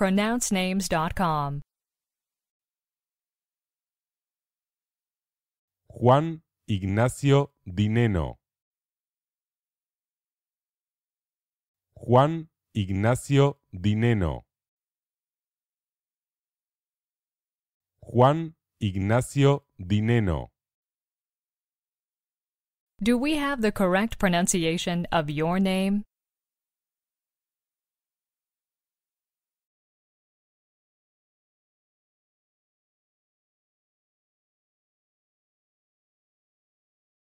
pronouncenames.com. Juan Ignacio Dineno. Juan Ignacio Dineno. Juan Ignacio Dineno. Do we have the correct pronunciation of your name?